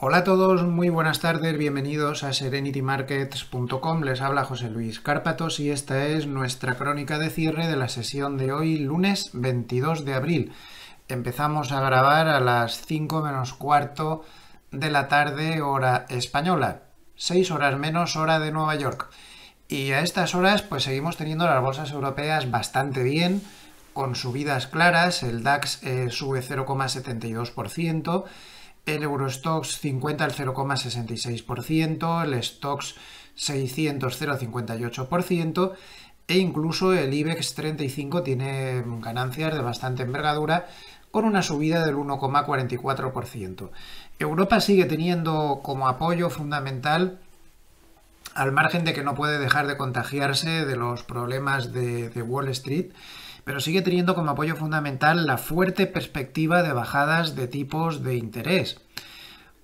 Hola a todos, muy buenas tardes, bienvenidos a serenitymarkets.com. Les habla José Luis Cárpatos y esta es nuestra crónica de cierre de la sesión de hoy, lunes 22 de abril. Empezamos a grabar a las 5 menos cuarto de la tarde, hora española, 6 horas menos hora de Nueva York. Y a estas horas, pues seguimos teniendo las bolsas europeas bastante bien, con subidas claras, el DAX eh, sube 0,72% el Eurostox 50 al 0,66%, el Stoxx 600 0,58% e incluso el IBEX 35 tiene ganancias de bastante envergadura con una subida del 1,44%. Europa sigue teniendo como apoyo fundamental al margen de que no puede dejar de contagiarse de los problemas de Wall Street, pero sigue teniendo como apoyo fundamental la fuerte perspectiva de bajadas de tipos de interés.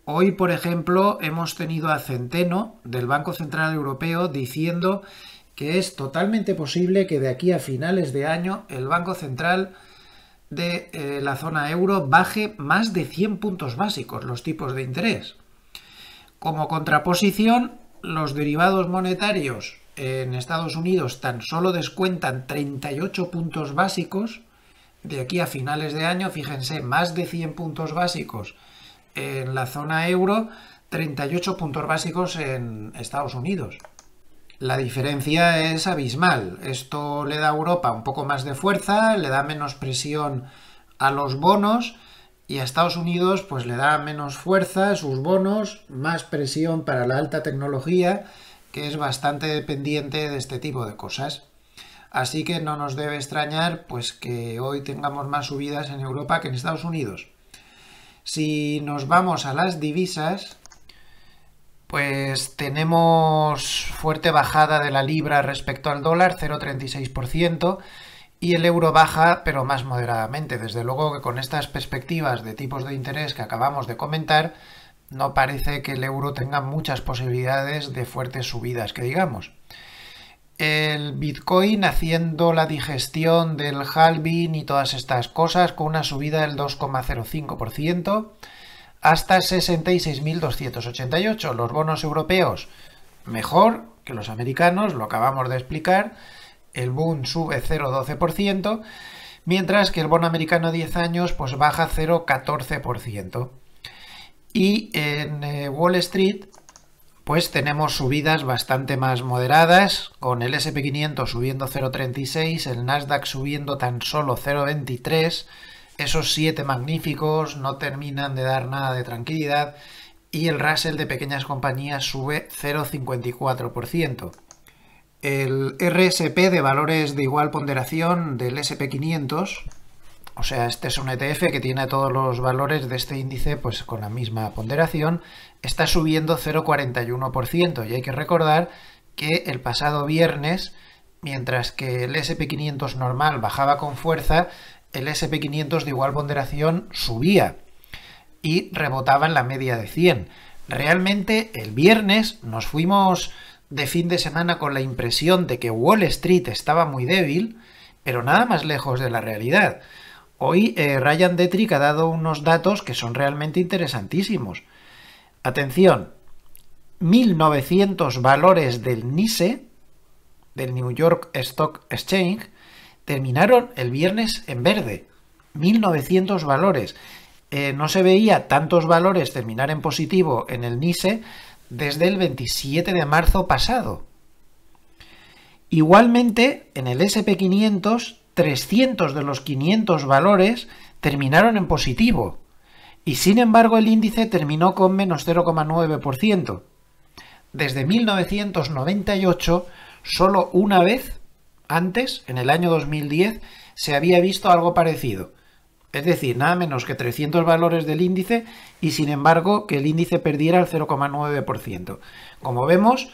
Hoy, por ejemplo, hemos tenido a Centeno del Banco Central Europeo diciendo que es totalmente posible que de aquí a finales de año el Banco Central de eh, la zona euro baje más de 100 puntos básicos los tipos de interés. Como contraposición, los derivados monetarios en Estados Unidos tan solo descuentan 38 puntos básicos, de aquí a finales de año, fíjense, más de 100 puntos básicos en la zona euro, 38 puntos básicos en Estados Unidos. La diferencia es abismal. Esto le da a Europa un poco más de fuerza, le da menos presión a los bonos y a Estados Unidos pues le da menos fuerza a sus bonos, más presión para la alta tecnología que es bastante dependiente de este tipo de cosas. Así que no nos debe extrañar pues que hoy tengamos más subidas en Europa que en Estados Unidos. Si nos vamos a las divisas, pues tenemos fuerte bajada de la libra respecto al dólar, 0,36%, y el euro baja, pero más moderadamente. Desde luego que con estas perspectivas de tipos de interés que acabamos de comentar, no parece que el euro tenga muchas posibilidades de fuertes subidas, que digamos. El Bitcoin haciendo la digestión del halving y todas estas cosas con una subida del 2,05% hasta 66.288. Los bonos europeos mejor que los americanos, lo acabamos de explicar. El boom sube 0,12%, mientras que el bono americano 10 años pues baja 0,14%. Y en eh, Wall Street, pues tenemos subidas bastante más moderadas, con el SP500 subiendo 0,36, el Nasdaq subiendo tan solo 0,23, esos siete magníficos no terminan de dar nada de tranquilidad y el Russell de pequeñas compañías sube 0,54%. El RSP de valores de igual ponderación del SP500 o sea, este es un ETF que tiene todos los valores de este índice pues con la misma ponderación, está subiendo 0,41% y hay que recordar que el pasado viernes, mientras que el SP500 normal bajaba con fuerza, el SP500 de igual ponderación subía y rebotaba en la media de 100. Realmente el viernes nos fuimos de fin de semana con la impresión de que Wall Street estaba muy débil, pero nada más lejos de la realidad. Hoy eh, Ryan Detrick ha dado unos datos que son realmente interesantísimos. Atención, 1900 valores del NISE, del New York Stock Exchange, terminaron el viernes en verde. 1900 valores. Eh, no se veía tantos valores terminar en positivo en el NISE desde el 27 de marzo pasado. Igualmente, en el SP500 300 de los 500 valores terminaron en positivo y sin embargo el índice terminó con menos 0,9%. Desde 1998, solo una vez antes, en el año 2010, se había visto algo parecido. Es decir, nada menos que 300 valores del índice y sin embargo que el índice perdiera el 0,9%. Como vemos,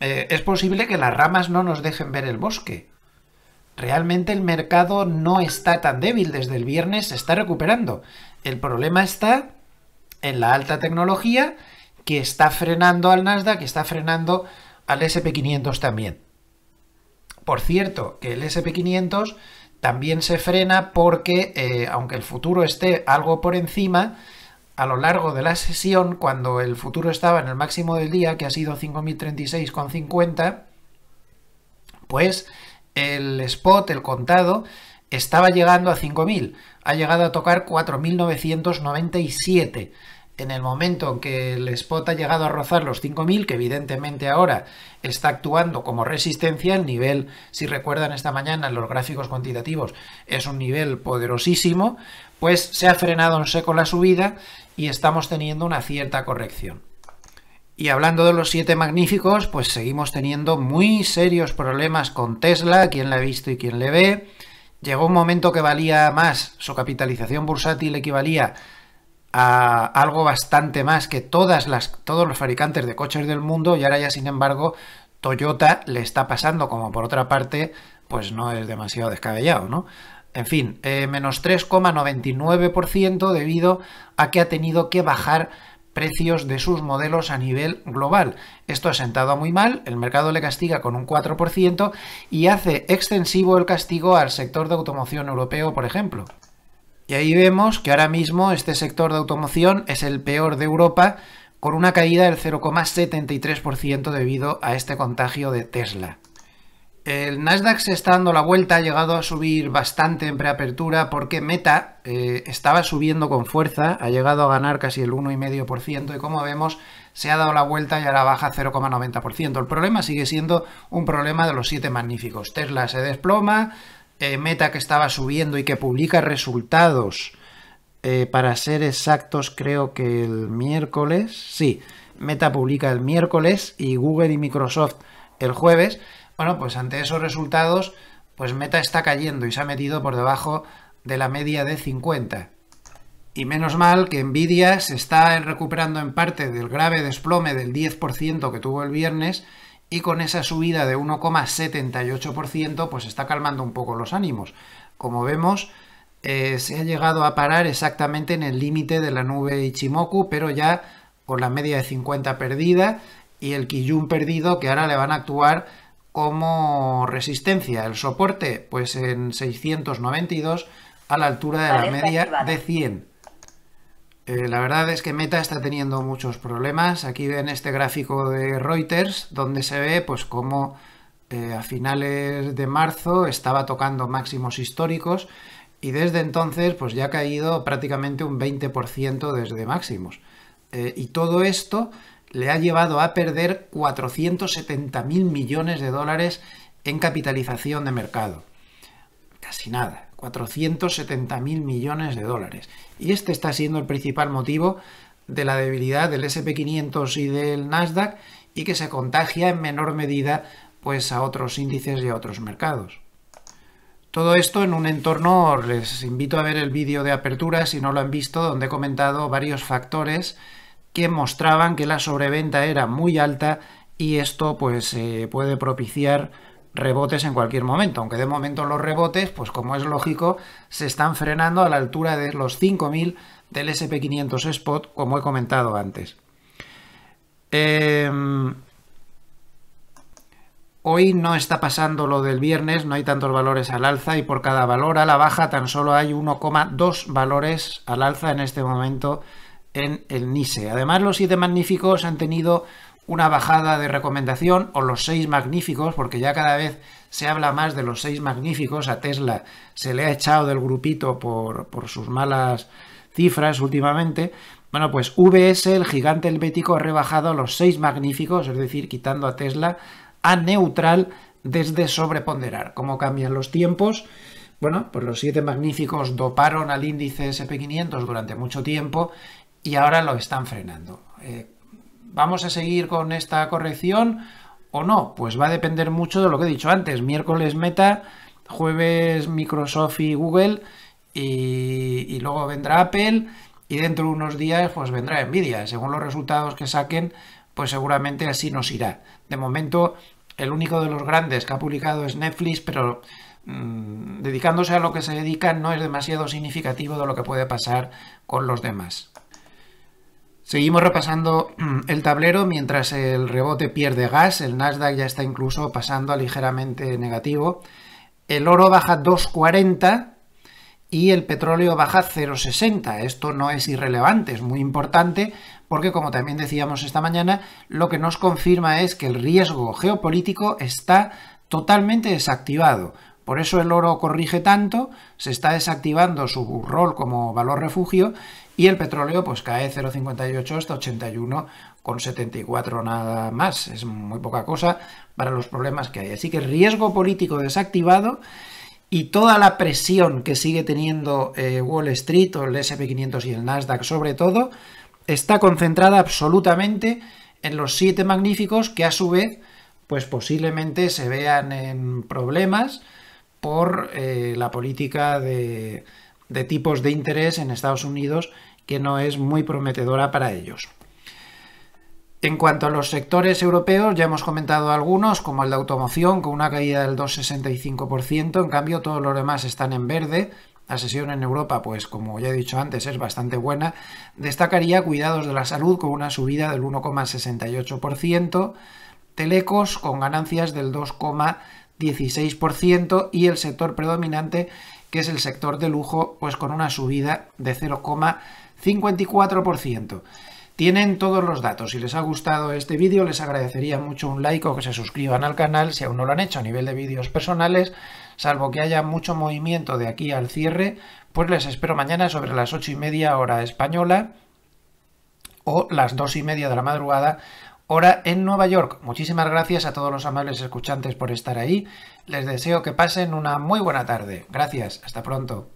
eh, es posible que las ramas no nos dejen ver el bosque realmente el mercado no está tan débil desde el viernes, se está recuperando. El problema está en la alta tecnología que está frenando al Nasdaq, que está frenando al SP500 también. Por cierto, que el SP500 también se frena porque, eh, aunque el futuro esté algo por encima, a lo largo de la sesión, cuando el futuro estaba en el máximo del día, que ha sido 5036,50, pues el spot, el contado, estaba llegando a 5.000, ha llegado a tocar 4.997. En el momento en que el spot ha llegado a rozar los 5.000, que evidentemente ahora está actuando como resistencia, el nivel, si recuerdan esta mañana en los gráficos cuantitativos, es un nivel poderosísimo, pues se ha frenado en seco la subida y estamos teniendo una cierta corrección. Y hablando de los siete magníficos, pues seguimos teniendo muy serios problemas con Tesla, quien la ha visto y quien le ve. Llegó un momento que valía más, su capitalización bursátil equivalía a algo bastante más que todas las, todos los fabricantes de coches del mundo y ahora ya sin embargo Toyota le está pasando, como por otra parte, pues no es demasiado descabellado, ¿no? En fin, eh, menos 3,99% debido a que ha tenido que bajar precios de sus modelos a nivel global. Esto ha sentado muy mal, el mercado le castiga con un 4% y hace extensivo el castigo al sector de automoción europeo, por ejemplo. Y ahí vemos que ahora mismo este sector de automoción es el peor de Europa, con una caída del 0,73% debido a este contagio de Tesla. El Nasdaq se está dando la vuelta, ha llegado a subir bastante en preapertura porque Meta eh, estaba subiendo con fuerza, ha llegado a ganar casi el 1,5% y como vemos se ha dado la vuelta y ahora baja 0,90%. El problema sigue siendo un problema de los siete magníficos. Tesla se desploma, eh, Meta que estaba subiendo y que publica resultados eh, para ser exactos creo que el miércoles, sí, Meta publica el miércoles y Google y Microsoft el jueves. Bueno, pues ante esos resultados, pues Meta está cayendo y se ha metido por debajo de la media de 50. Y menos mal que Nvidia se está recuperando en parte del grave desplome del 10% que tuvo el viernes y con esa subida de 1,78% pues está calmando un poco los ánimos. Como vemos, eh, se ha llegado a parar exactamente en el límite de la nube Ichimoku, pero ya con la media de 50 perdida y el Kijun perdido que ahora le van a actuar como resistencia el soporte pues en 692 a la altura de la media de 100. Eh, la verdad es que Meta está teniendo muchos problemas. Aquí ven este gráfico de Reuters donde se ve pues como eh, a finales de marzo estaba tocando máximos históricos y desde entonces pues ya ha caído prácticamente un 20% desde máximos. Eh, y todo esto le ha llevado a perder 470.000 millones de dólares en capitalización de mercado. Casi nada, 470.000 millones de dólares. Y este está siendo el principal motivo de la debilidad del SP500 y del Nasdaq y que se contagia en menor medida pues a otros índices y a otros mercados. Todo esto en un entorno, les invito a ver el vídeo de apertura si no lo han visto, donde he comentado varios factores que mostraban que la sobreventa era muy alta y esto pues eh, puede propiciar rebotes en cualquier momento, aunque de momento los rebotes, pues como es lógico, se están frenando a la altura de los 5000 del SP500 Spot, como he comentado antes. Em, hoy no está pasando lo del viernes, no hay tantos valores al alza y por cada valor a la baja tan solo hay 1,2 valores al alza en este momento en el NICE. Además, los siete magníficos han tenido una bajada de recomendación, o los seis magníficos, porque ya cada vez se habla más de los seis magníficos. A Tesla se le ha echado del grupito por, sus malas cifras últimamente. Bueno, pues VS, el gigante helvético, ha rebajado los seis magníficos, es decir, quitando a Tesla, a neutral desde sobreponderar. ¿Cómo cambian los tiempos? Bueno, pues los siete magníficos doparon al índice SP500 durante mucho tiempo y ahora lo están frenando. Eh, ¿Vamos a seguir con esta corrección o no? Pues va a depender mucho de lo que he dicho antes. Miércoles Meta, jueves Microsoft y Google y, luego vendrá Apple y dentro de unos días pues vendrá Nvidia. Según los resultados que saquen, pues seguramente así nos irá. De momento, el único de los grandes que ha publicado es Netflix, pero mm, dedicándose a lo que se dedican no es demasiado significativo de lo que puede pasar con los demás. Seguimos repasando mm, el tablero mientras el rebote pierde gas, el Nasdaq ya está incluso pasando a ligeramente negativo, el oro baja 2,40 y el petróleo baja 0,60. Esto no es irrelevante, es muy importante porque como también decíamos esta mañana, lo que nos confirma es que el riesgo geopolítico está totalmente desactivado. Por eso el oro corrige tanto, se está desactivando su rol como valor refugio y el petróleo pues cae 0,58 hasta 81,74 nada más. Es muy poca cosa para los problemas que hay. Así que riesgo político desactivado y toda la presión que sigue teniendo eh, Wall Street o el SP500 y el Nasdaq sobre todo está concentrada absolutamente en los siete magníficos que a su vez pues posiblemente se vean en problemas por eh, la política de, de tipos de interés en Estados Unidos que no es muy prometedora para ellos. En cuanto a los sectores europeos, ya hemos comentado algunos, como el de automoción, con una caída del 2,65%, en cambio todos los demás están en verde. La sesión en Europa, pues como ya he dicho antes, es bastante buena. Destacaría cuidados de la salud con una subida del 1,68%, telecos con ganancias del 2,16% y el sector predominante que es el sector de lujo, pues con una subida de 0,54%. Tienen todos los datos. Si les ha gustado este vídeo, les agradecería mucho un like o que se suscriban al canal si aún no lo han hecho a nivel de vídeos personales. Salvo que haya mucho movimiento de aquí al cierre, pues les espero mañana sobre las 8 y media hora española o las 2 y media de la madrugada hora en Nueva York. Muchísimas gracias a todos los amables escuchantes por estar ahí. Les deseo que pasen una muy buena tarde. Gracias, hasta pronto.